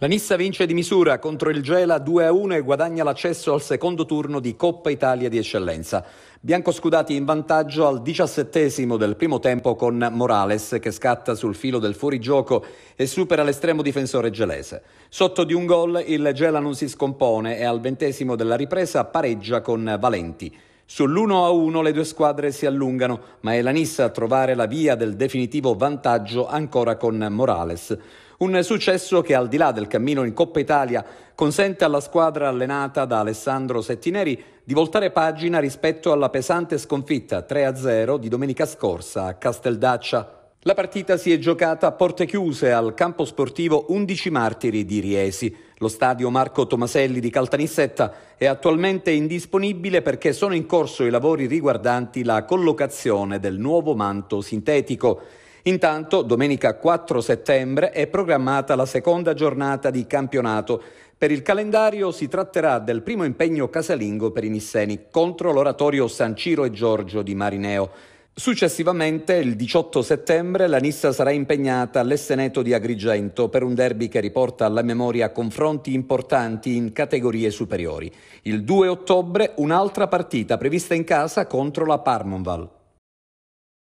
La Nissa vince di misura contro il Gela 2-1 e guadagna l'accesso al secondo turno di Coppa Italia di eccellenza. Bianco scudati in vantaggio al diciassettesimo del primo tempo con Morales che scatta sul filo del fuorigioco e supera l'estremo difensore gelese. Sotto di un gol il Gela non si scompone e al ventesimo della ripresa pareggia con Valenti. Sull'1-1 le due squadre si allungano, ma è la Nissa a trovare la via del definitivo vantaggio ancora con Morales. Un successo che al di là del cammino in Coppa Italia consente alla squadra allenata da Alessandro Settineri di voltare pagina rispetto alla pesante sconfitta 3-0 di domenica scorsa a Casteldaccia. La partita si è giocata a porte chiuse al campo sportivo 11 Martiri di Riesi. Lo stadio Marco Tomaselli di Caltanissetta è attualmente indisponibile perché sono in corso i lavori riguardanti la collocazione del nuovo manto sintetico. Intanto, domenica 4 settembre è programmata la seconda giornata di campionato. Per il calendario si tratterà del primo impegno casalingo per i Nisseni contro l'oratorio San Ciro e Giorgio di Marineo. Successivamente, il 18 settembre, la Nissa sarà impegnata all'Esseneto di Agrigento per un derby che riporta alla memoria confronti importanti in categorie superiori. Il 2 ottobre un'altra partita prevista in casa contro la Parmonval.